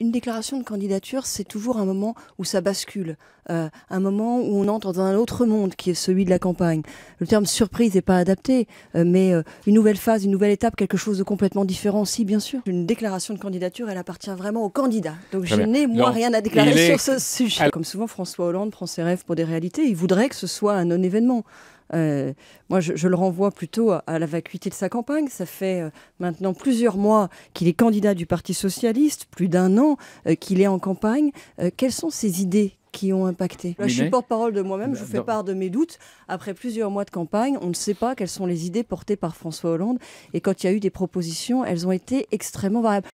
Une déclaration de candidature, c'est toujours un moment où ça bascule, euh, un moment où on entre dans un autre monde qui est celui de la campagne. Le terme surprise n'est pas adapté, euh, mais euh, une nouvelle phase, une nouvelle étape, quelque chose de complètement différent, si bien sûr. Une déclaration de candidature, elle appartient vraiment au candidat. Donc je n'ai moi rien à déclarer sur ce sujet. Comme souvent, François Hollande prend ses rêves pour des réalités. Il voudrait que ce soit un non-événement. Euh, moi, je, le renvoie plutôt à, la vacuité de sa campagne. Ça fait euh, maintenant plusieurs mois qu'il est candidat du Parti socialiste, plus d'un an euh, qu'il est en campagne. quelles sont ses idées qui ont impacté. je suis porte-parole de moi-même, bah, je vous fais part de mes doutes. Après plusieurs mois de campagne, on ne sait pas quelles sont les idées portées par François Hollande. Et quand il y a eu des propositions, elles ont été extrêmement variables.